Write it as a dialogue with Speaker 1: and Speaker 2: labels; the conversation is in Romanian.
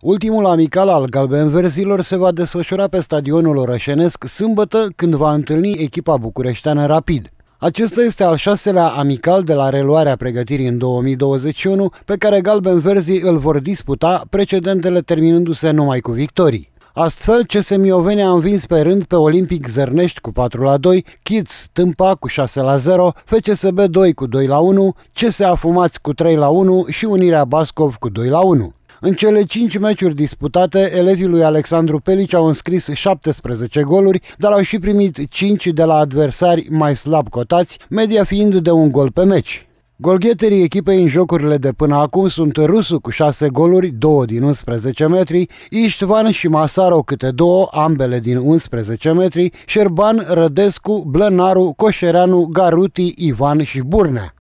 Speaker 1: Ultimul amical al galbenverzilor se va desfășura pe stadionul orășenesc sâmbătă când va întâlni echipa bucureșteană rapid. Acesta este al șaselea amical de la reluarea pregătirii în 2021, pe care galbenverzii îl vor disputa, precedentele terminându-se numai cu victorii. Astfel, CS Mioveni a învins pe rând pe Olimpic Zărnești cu 4 la 2, Kids Tâmpa cu 6 la 0, FCSB 2 cu 2 la 1, CS Afumați cu 3 la 1 și Unirea Bascov cu 2 la 1. În cele 5 meciuri disputate, elevii lui Alexandru Pelici au înscris 17 goluri, dar au și primit 5 de la adversari mai slab cotați, media fiind de un gol pe meci. Golgheterii echipei în jocurile de până acum sunt Rusu cu 6 goluri, 2 din 11 metri, Iștvan și Masaro câte 2, ambele din 11 metri, Șerban, Rădescu, Blănaru, Coșereanu, Garuti, Ivan și Burnea.